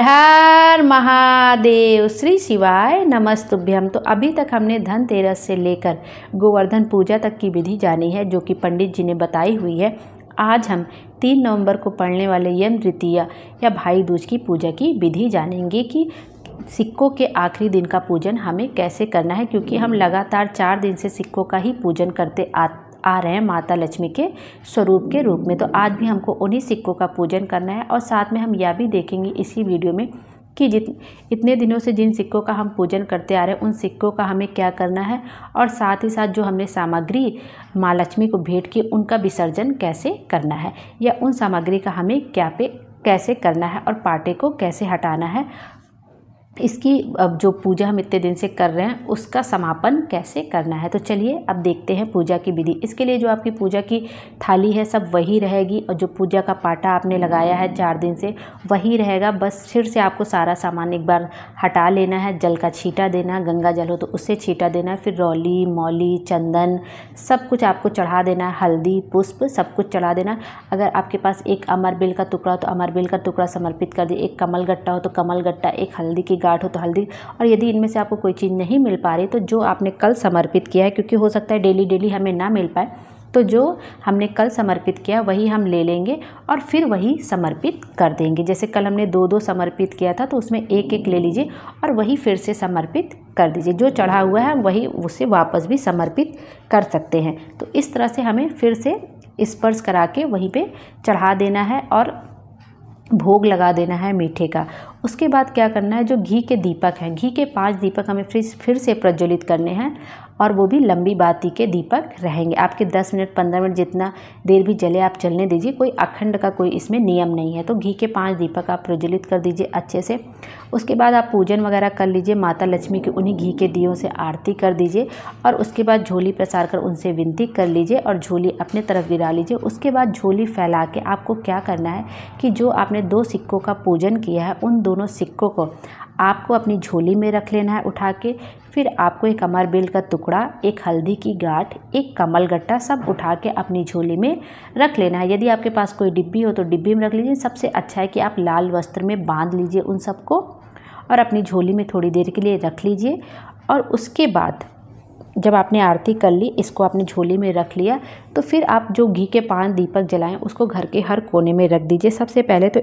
हर महादेव श्री शिवाय नमस्तुभ्यम तो अभी तक हमने धनतेरस से लेकर गोवर्धन पूजा तक की विधि जानी है जो कि पंडित जी ने बताई हुई है आज हम तीन नवंबर को पढ़ने वाले यम द्वितीया या भाई दूज की पूजा की विधि जानेंगे कि सिक्कों के आखिरी दिन का पूजन हमें कैसे करना है क्योंकि हम लगातार चार दिन से सिक्कों का ही पूजन करते आ आ रहे हैं माता लक्ष्मी के स्वरूप के रूप में तो आज भी हमको उन्हीं सिक्कों का पूजन करना है और साथ में हम यह भी देखेंगे इसी वीडियो में कि जित इतने दिनों से जिन सिक्कों का हम पूजन करते आ रहे हैं उन सिक्कों का हमें क्या करना है और साथ ही साथ जो हमने सामग्री माँ लक्ष्मी को भेंट की उनका विसर्जन कैसे करना है या उन सामग्री का हमें क्या पे कैसे करना है और पाटे को कैसे हटाना है इसकी अब जो पूजा हम इतने दिन से कर रहे हैं उसका समापन कैसे करना है तो चलिए अब देखते हैं पूजा की विधि इसके लिए जो आपकी पूजा की थाली है सब वही रहेगी और जो पूजा का पाटा आपने लगाया है चार दिन से वही रहेगा बस फिर से आपको सारा सामान एक बार हटा लेना है जल का छीटा देना है गंगा जल हो तो उससे छीटा देना है फिर रौली मौली चंदन सब कुछ आपको चढ़ा देना है हल्दी पुष्प सब कुछ चढ़ा देना अगर आपके पास एक अमरबिल का टुकड़ा तो अमरबिल का टुकड़ा समर्पित कर दिए एक कमल गट्टा हो तो कमल गट्टा एक हल्दी की गाढ़ हो तो हल्दी और यदि इनमें से आपको कोई चीज़ नहीं मिल पा रही तो जो आपने कल समर्पित किया है क्योंकि हो सकता है डेली डेली हमें ना मिल पाए तो जो हमने कल समर्पित किया वही हम ले लेंगे और फिर वही समर्पित कर देंगे जैसे कल हमने दो दो समर्पित किया था तो उसमें एक एक ले लीजिए और वही फिर से समर्पित कर दीजिए जो चढ़ा हुआ है वही उसे वापस भी समर्पित कर सकते हैं तो इस तरह से हमें फिर से स्पर्श करा के वहीं पे चढ़ा देना है और भोग लगा देना है मीठे का उसके बाद क्या करना है जो घी के दीपक हैं घी के पांच दीपक हमें फिर फिर से प्रज्वलित करने हैं और वो भी लंबी बाती के दीपक रहेंगे आपके दस मिनट पंद्रह मिनट जितना देर भी जले आप चलने दीजिए कोई अखंड का कोई इसमें नियम नहीं है तो घी के पाँच दीपक आप प्रज्वलित कर दीजिए अच्छे से उसके बाद आप पूजन वगैरह कर लीजिए माता लक्ष्मी के उन्हीं घी के दियों से आरती कर दीजिए और उसके बाद झोली प्रसार कर उनसे विनती कर लीजिए और झोली अपने तरफ गिरा लीजिए उसके बाद झोली फैला के आपको क्या करना है कि जो आपने दो सिक्कों का पूजन किया है उन दोनों सिक्कों को आपको अपनी झोली में रख लेना है उठा के फिर आपको एक अमर बेल का टुकड़ा एक हल्दी की गाठ एक कमल गट्टा सब उठा के अपनी झोली में रख लेना है यदि आपके पास कोई डिब्बी हो तो डिब्बी में रख लीजिए सबसे अच्छा है कि आप लाल वस्त्र में बांध लीजिए उन सबको और अपनी झोली में थोड़ी देर के लिए रख लीजिए और उसके बाद जब आपने आरती कर ली इसको आपने झोली में रख लिया तो फिर आप जो घी के पान दीपक जलाएं उसको घर के हर कोने में रख दीजिए सबसे पहले तो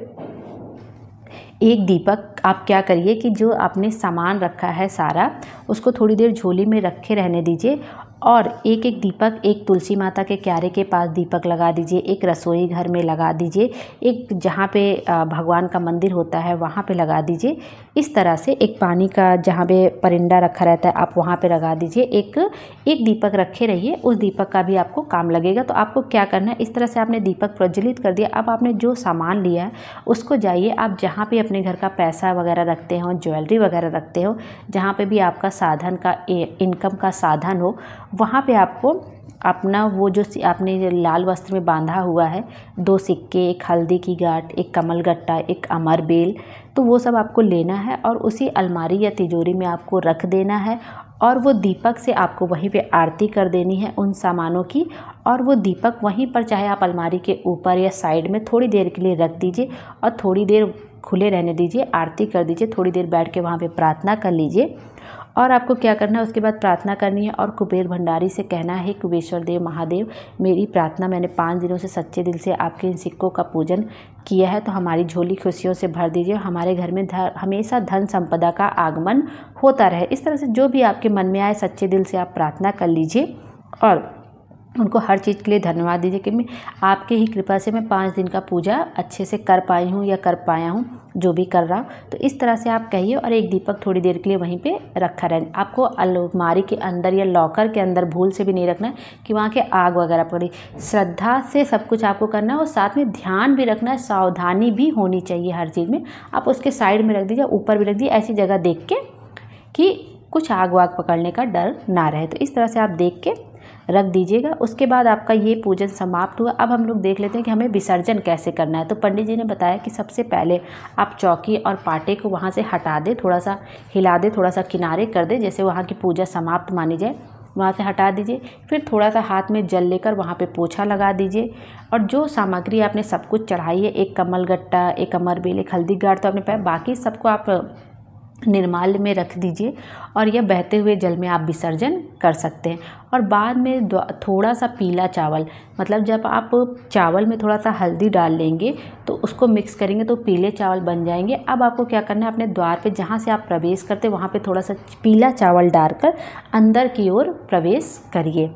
एक दीपक आप क्या करिए कि जो आपने सामान रखा है सारा उसको थोड़ी देर झोली में रखे रहने दीजिए और एक एक दीपक एक तुलसी माता के क्यारे के पास दीपक लगा दीजिए एक रसोई घर में लगा दीजिए एक जहाँ पे भगवान का मंदिर होता है वहाँ पे लगा दीजिए इस तरह से एक पानी का जहाँ पे परिंदा रखा रहता है आप वहाँ पे लगा दीजिए एक एक दीपक रखे रहिए उस दीपक का भी आपको काम लगेगा तो आपको क्या करना है इस तरह से आपने दीपक प्रज्वलित कर दिया अब आपने जो सामान लिया है उसको जाइए आप जहाँ पर अपने घर का पैसा वगैरह रखते हो ज्वेलरी वगैरह रखते हो जहाँ पे भी आपका साधन का इनकम का साधन हो वहाँ पे आपको अपना वो जो आपने लाल वस्त्र में बांधा हुआ है दो सिक्के एक हल्दी की गाट एक कमल गट्टा एक अमर बेल तो वो सब आपको लेना है और उसी अलमारी या तिजोरी में आपको रख देना है और वो दीपक से आपको वहीं पे आरती कर देनी है उन सामानों की और वो दीपक वहीं पर चाहे आप अलमारी के ऊपर या साइड में थोड़ी देर के लिए रख दीजिए और थोड़ी देर खुले रहने दीजिए आरती कर दीजिए थोड़ी देर बैठ के वहाँ पे प्रार्थना कर लीजिए और आपको क्या करना है उसके बाद प्रार्थना करनी है और कुबेर भंडारी से कहना है कुबेश्वर देव महादेव मेरी प्रार्थना मैंने पाँच दिनों से सच्चे दिल से आपके इन सिक्कों का पूजन किया है तो हमारी झोली खुशियों से भर दीजिए हमारे घर में हमेशा धन संपदा का आगमन होता रहे इस तरह से जो भी आपके मन में आए सच्चे दिल से आप प्रार्थना कर लीजिए और उनको हर चीज़ के लिए धन्यवाद दीजिए कि मैं आपके ही कृपा से मैं पाँच दिन का पूजा अच्छे से कर पाई हूँ या कर पाया हूँ जो भी कर रहा हूँ तो इस तरह से आप कहिए और एक दीपक थोड़ी देर के लिए वहीं पे रखा रहे आपको अलमारी के अंदर या लॉकर के अंदर भूल से भी नहीं रखना कि वहाँ के आग वगैरह पड़ी श्रद्धा से सब कुछ आपको करना है और साथ में ध्यान भी रखना है सावधानी भी होनी चाहिए हर चीज़ में आप उसके साइड में रख दीजिए ऊपर भी रख दीजिए ऐसी जगह देख के कि कुछ आग वाग पकड़ने का डर ना रहे तो इस तरह से आप देख के रख दीजिएगा उसके बाद आपका ये पूजन समाप्त हुआ अब हम लोग देख लेते हैं कि हमें विसर्जन कैसे करना है तो पंडित जी ने बताया कि सबसे पहले आप चौकी और पाटे को वहाँ से हटा दें थोड़ा सा हिला दें थोड़ा सा किनारे कर दें जैसे वहाँ की पूजा समाप्त मानी जाए वहाँ से हटा दीजिए फिर थोड़ा सा हाथ में जल लेकर वहाँ पे पोछा लगा दीजिए और जो सामग्री आपने सब कुछ चढ़ाई है एक कमल गट्टा एक अमरबेल बेल एक हल्दी गाड़ तो आपने पाया बाकी सबको आप निर्माल्य में रख दीजिए और यह बहते हुए जल में आप विसर्जन कर सकते हैं और बाद में थोड़ा सा पीला चावल मतलब जब आप चावल में थोड़ा सा हल्दी डाल लेंगे तो उसको मिक्स करेंगे तो पीले चावल बन जाएंगे अब आपको क्या करना है अपने द्वार पे जहाँ से आप प्रवेश करते वहाँ पे थोड़ा सा पीला चावल डालकर अंदर की ओर प्रवेश करिए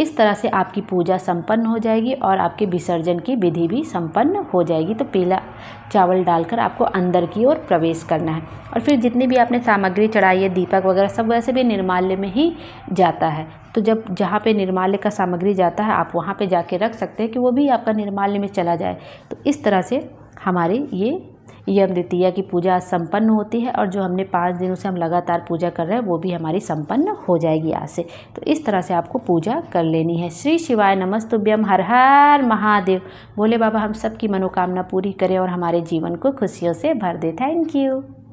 इस तरह से आपकी पूजा संपन्न हो जाएगी और आपके विसर्जन की विधि भी संपन्न हो जाएगी तो पीला चावल डालकर आपको अंदर की ओर प्रवेश करना है और फिर जितनी भी आपने सामग्री चढ़ाई है दीपक वगैरह सब वैसे भी निर्माल्य में ही जाता है तो जब जहाँ पे निर्माल्य का सामग्री जाता है आप वहाँ पे जाके रख सकते हैं कि वो भी आपका निर्माल्य में चला जाए तो इस तरह से हमारे ये यम द्वितीया की पूजा सम्पन्न होती है और जो हमने पाँच दिनों से हम लगातार पूजा कर रहे हैं वो भी हमारी संपन्न हो जाएगी आज से तो इस तरह से आपको पूजा कर लेनी है श्री शिवाय नमस्तुभ्यम हर हर महादेव बोले बाबा हम सबकी मनोकामना पूरी करें और हमारे जीवन को खुशियों से भर दे थैंक यू